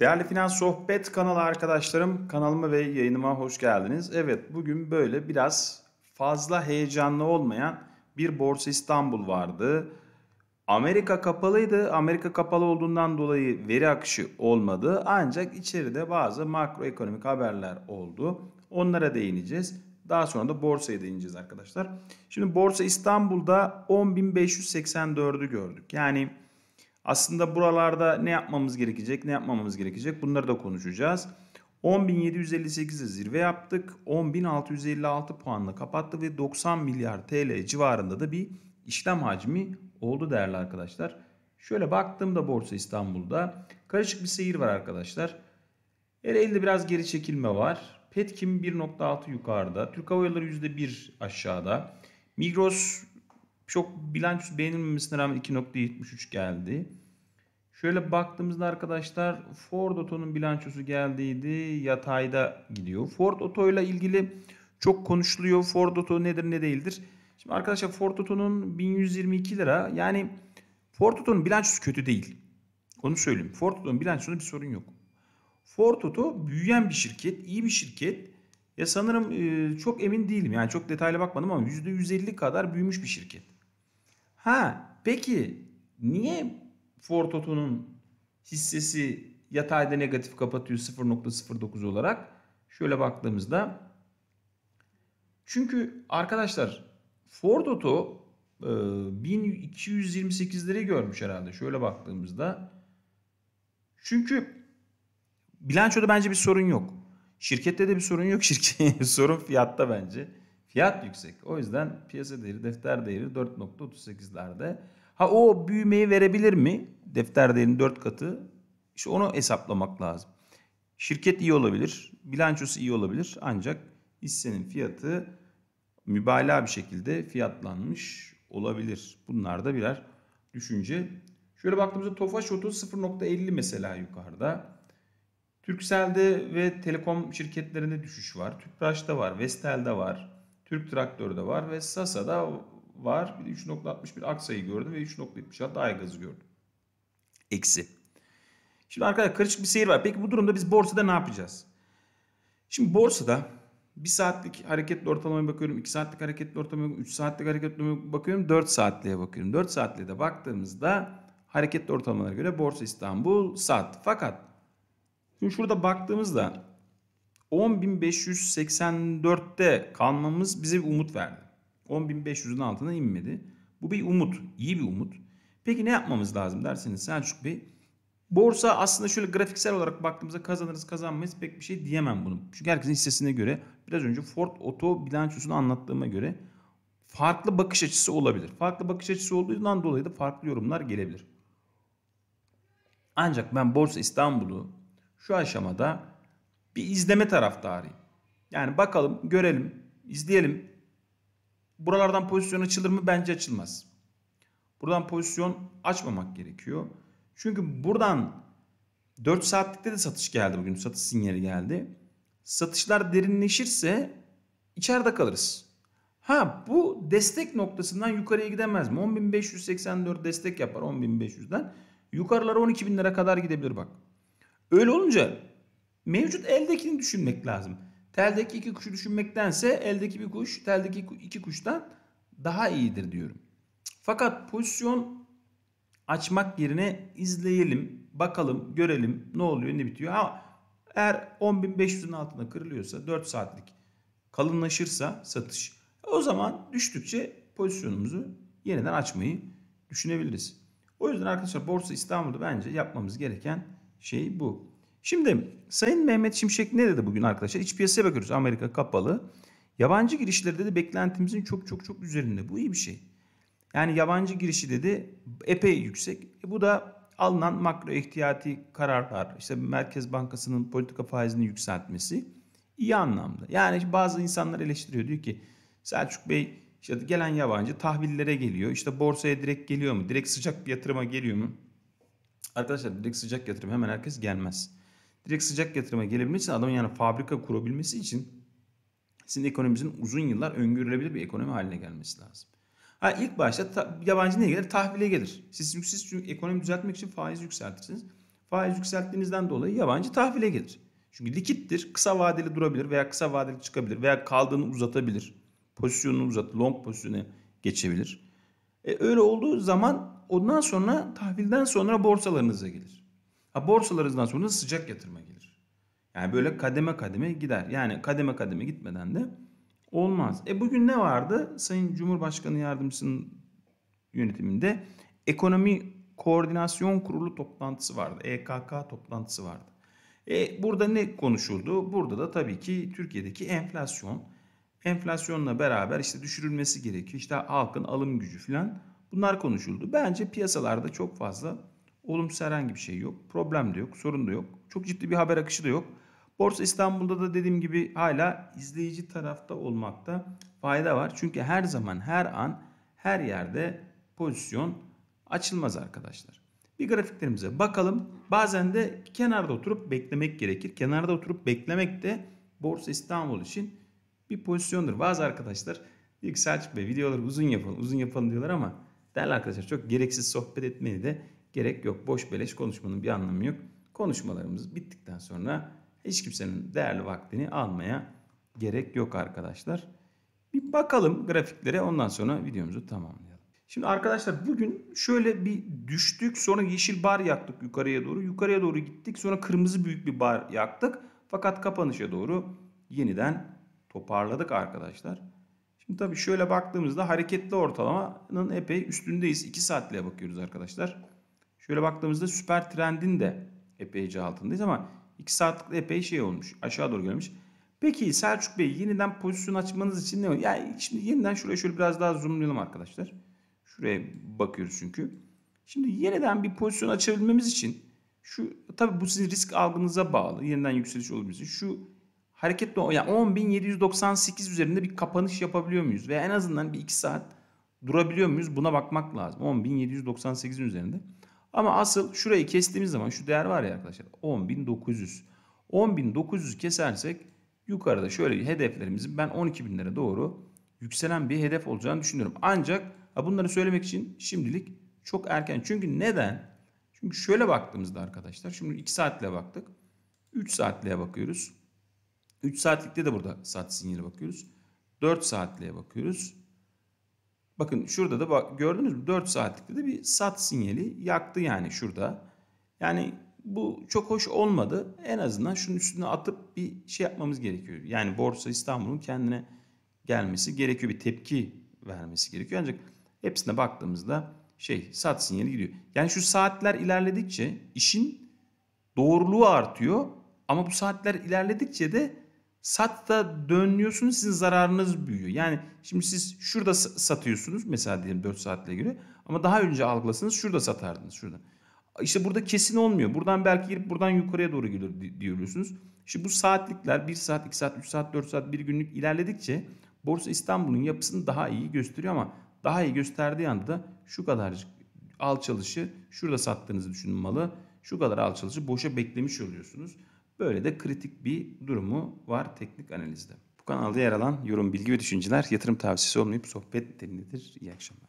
Değerli Finans Sohbet kanalı arkadaşlarım, kanalıma ve yayınıma hoş geldiniz. Evet, bugün böyle biraz fazla heyecanlı olmayan bir Borsa İstanbul vardı. Amerika kapalıydı. Amerika kapalı olduğundan dolayı veri akışı olmadı. Ancak içeride bazı makroekonomik haberler oldu. Onlara değineceğiz. Daha sonra da borsaya değineceğiz arkadaşlar. Şimdi borsa İstanbul'da 10.584'ü gördük. Yani aslında buralarda ne yapmamız gerekecek, ne yapmamamız gerekecek bunları da konuşacağız. 10.758'e zirve yaptık. 10.656 puanla kapattı ve 90 milyar TL civarında da bir işlem hacmi oldu değerli arkadaşlar. Şöyle baktığımda Borsa İstanbul'da karışık bir seyir var arkadaşlar. Ereğli'de biraz geri çekilme var. Petkim 1.6 yukarıda. Türk Hava Yolları %1 aşağıda. Migros çok bilançosu beğenilmemesine rağmen 2.73 geldi. Şöyle baktığımızda arkadaşlar Ford Oto'nun bilançosu geldiydi. Yatayda gidiyor. Ford Oto ile ilgili çok konuşuluyor. Ford Oto nedir ne değildir. Şimdi arkadaşlar Ford Oto'nun 1122 lira. Yani Ford Oto'nun bilançosu kötü değil. Onu söyleyeyim. Ford Oto'nun bilançosunda bir sorun yok. Ford Oto büyüyen bir şirket. iyi bir şirket. Ya sanırım e, çok emin değilim. Yani çok detaylı bakmadım ama %150 kadar büyümüş bir şirket. Ha peki niye Ford Oto'nun hissesi yatayda negatif kapatıyor 0.09 olarak? Şöyle baktığımızda çünkü arkadaşlar Ford Oto e, 1228'leri görmüş herhalde şöyle baktığımızda. Çünkü bilançoda bence bir sorun yok. Şirkette de bir sorun yok. Şirket sorun fiyatta bence. Fiyat yüksek. O yüzden piyasa değeri, defter değeri 4.38'lerde. Ha o büyümeyi verebilir mi? Defter değerinin 4 katı. İşte onu hesaplamak lazım. Şirket iyi olabilir, bilançosu iyi olabilir ancak hissenin fiyatı mübalağa bir şekilde fiyatlanmış olabilir. Bunlar da birer düşünce. Şöyle baktığımızda Tofaş Oto 0.50 mesela yukarıda. Türksel'de ve telekom şirketlerinde düşüş var. Tüpraş'ta var, Vestel'de var. Türk traktörü de var ve Sasa da var. 3.61 aksayı gördüm ve 3.76 ay gazı gördüm. Eksi. Şimdi arkadaşlar karışık bir seyir var. Peki bu durumda biz borsada ne yapacağız? Şimdi borsada bir saatlik hareketli ortalamaya bakıyorum. 2 saatlik hareketli ortalamaya bakıyorum. 3 saatlik hareketli ortalamaya bakıyorum. 4 saatliğe bakıyorum. 4 saatliğe de baktığımızda hareketli ortalamalara göre Borsa İstanbul sat. Fakat şimdi şurada baktığımızda 10.584'te kalmamız bize bir umut verdi. 10.500'ün altına inmedi. Bu bir umut, iyi bir umut. Peki ne yapmamız lazım derseniz Selçuk Bey. Borsa aslında şöyle grafiksel olarak baktığımızda kazanırız kazanmayız pek bir şey diyemem bunu. Çünkü herkesin hissesine göre biraz önce Ford Oto bilançosunu anlattığıma göre farklı bakış açısı olabilir. Farklı bakış açısı olduğundan dolayı da farklı yorumlar gelebilir. Ancak ben Borsa İstanbul'u şu aşamada bir izleme taraftarıyım. Yani bakalım, görelim, izleyelim. Buralardan pozisyon açılır mı? Bence açılmaz. Buradan pozisyon açmamak gerekiyor. Çünkü buradan 4 saatlikte de satış geldi bugün. Satış sinyali geldi. Satışlar derinleşirse içeride kalırız. Ha bu destek noktasından yukarıya gidemez mi? 10.584 destek yapar 10.500'den. Yukarılara 12.000 lira kadar gidebilir bak. Öyle olunca mevcut eldekini düşünmek lazım. Teldeki iki kuşu düşünmektense eldeki bir kuş teldeki iki kuştan daha iyidir diyorum. Fakat pozisyon açmak yerine izleyelim, bakalım, görelim ne oluyor ne bitiyor. Ha, eğer 10.500'ün altında kırılıyorsa 4 saatlik kalınlaşırsa satış. O zaman düştükçe pozisyonumuzu yeniden açmayı düşünebiliriz. O yüzden arkadaşlar Borsa İstanbul'da bence yapmamız gereken şey bu. Şimdi Sayın Mehmet Şimşek ne dedi bugün arkadaşlar? İç piyasaya bakıyoruz. Amerika kapalı. Yabancı girişleri dedi beklentimizin çok çok çok üzerinde. Bu iyi bir şey. Yani yabancı girişi dedi epey yüksek. E bu da alınan makro ihtiyati kararlar, işte Merkez Bankası'nın politika faizini yükseltmesi iyi anlamda. Yani bazı insanlar eleştiriyor diyor ki Selçuk Bey işte gelen yabancı tahvillere geliyor. İşte borsaya direkt geliyor mu? Direkt sıcak bir yatırıma geliyor mu? Arkadaşlar direkt sıcak yatırım hemen herkes gelmez direkt sıcak yatırıma gelebilmesi için adamın yani fabrika kurabilmesi için sizin ekonomimizin uzun yıllar öngörülebilir bir ekonomi haline gelmesi lazım. Ha ilk başta ta, yabancı ne gelir? Tahvile gelir. Siz, siz ekonomi düzeltmek için faiz yükseltirsiniz. Faiz yükselttiğinizden dolayı yabancı tahvile gelir. Çünkü likittir. Kısa vadeli durabilir veya kısa vadeli çıkabilir veya kaldığını uzatabilir. Pozisyonunu uzat, long pozisyonu geçebilir. E, öyle olduğu zaman ondan sonra tahvilden sonra borsalarınıza gelir. Ha borsalarınızdan sonra sıcak yatırma gelir. Yani böyle kademe kademe gider. Yani kademe kademe gitmeden de olmaz. E bugün ne vardı? Sayın Cumhurbaşkanı Yardımcısının yönetiminde ekonomi koordinasyon kurulu toplantısı vardı. EKK toplantısı vardı. E burada ne konuşuldu? Burada da tabii ki Türkiye'deki enflasyon. Enflasyonla beraber işte düşürülmesi gerekiyor. İşte halkın alım gücü falan bunlar konuşuldu. Bence piyasalarda çok fazla Olumsuz herhangi bir şey yok. Problem de yok. Sorun da yok. Çok ciddi bir haber akışı da yok. Borsa İstanbul'da da dediğim gibi hala izleyici tarafta olmakta fayda var. Çünkü her zaman, her an, her yerde pozisyon açılmaz arkadaşlar. Bir grafiklerimize bakalım. Bazen de kenarda oturup beklemek gerekir. Kenarda oturup beklemek de Borsa İstanbul için bir pozisyondur. Bazı arkadaşlar diyor ki Selçuk Bey videoları uzun yapalım, uzun yapalım diyorlar ama değerli arkadaşlar çok gereksiz sohbet etmeyi de Gerek yok. Boş beleş konuşmanın bir anlamı yok. Konuşmalarımız bittikten sonra hiç kimsenin değerli vaktini almaya gerek yok arkadaşlar. Bir bakalım grafiklere ondan sonra videomuzu tamamlayalım. Şimdi arkadaşlar bugün şöyle bir düştük sonra yeşil bar yaktık yukarıya doğru. Yukarıya doğru gittik sonra kırmızı büyük bir bar yaktık. Fakat kapanışa doğru yeniden toparladık arkadaşlar. Şimdi tabii şöyle baktığımızda hareketli ortalamanın epey üstündeyiz. 2 saatliğe bakıyoruz arkadaşlar. Şöyle baktığımızda süper trendin de epeyce altındayız ama 2 saatlik epey şey olmuş. Aşağı doğru gelmiş. Peki Selçuk Bey yeniden pozisyon açmanız için ne var? Yani şimdi yeniden şuraya şöyle biraz daha zoomlayalım arkadaşlar. Şuraya bakıyoruz çünkü. Şimdi yeniden bir pozisyon açabilmemiz için şu tabi bu sizin risk algınıza bağlı. Yeniden yükseliş olabilmesi. Şu hareketle yani 10.798 üzerinde bir kapanış yapabiliyor muyuz? Veya en azından bir 2 saat durabiliyor muyuz? Buna bakmak lazım. 10.798'in üzerinde. Ama asıl şurayı kestiğimiz zaman şu değer var ya arkadaşlar 10.900. 10.900 kesersek yukarıda şöyle hedeflerimizin ben 12.000'lere doğru yükselen bir hedef olacağını düşünüyorum. Ancak bunları söylemek için şimdilik çok erken. Çünkü neden? Çünkü şöyle baktığımızda arkadaşlar şimdi 2 saatliğe baktık. 3 saatliğe bakıyoruz. 3 saatlikte de burada saat sinyali bakıyoruz. 4 saatliğe bakıyoruz. Bakın şurada da bak gördünüz mü 4 saatlikte de bir sat sinyali yaktı yani şurada. Yani bu çok hoş olmadı. En azından şunun üstüne atıp bir şey yapmamız gerekiyor. Yani Borsa İstanbul'un kendine gelmesi gerekiyor. Bir tepki vermesi gerekiyor. Ancak hepsine baktığımızda şey sat sinyali gidiyor. Yani şu saatler ilerledikçe işin doğruluğu artıyor. Ama bu saatler ilerledikçe de Sat da dönüyorsunuz sizin zararınız büyüyor. Yani şimdi siz şurada satıyorsunuz mesela diyelim 4 saatle göre ama daha önce algılasanız şurada satardınız şurada. İşte burada kesin olmuyor. Buradan belki girip buradan yukarıya doğru gelir diyorsunuz. İşte bu saatlikler 1 saat, 2 saat, 3 saat, 4 saat, 1 günlük ilerledikçe Borsa İstanbul'un yapısını daha iyi gösteriyor ama daha iyi gösterdiği anda da şu kadar al alçalışı şurada sattığınızı düşünmalı, Şu kadar al alçalışı boşa beklemiş oluyorsunuz. Böyle de kritik bir durumu var teknik analizde. Bu kanalda yer alan yorum, bilgi ve düşünceler yatırım tavsiyesi olmayıp sohbet niteliğindedir. İyi akşamlar.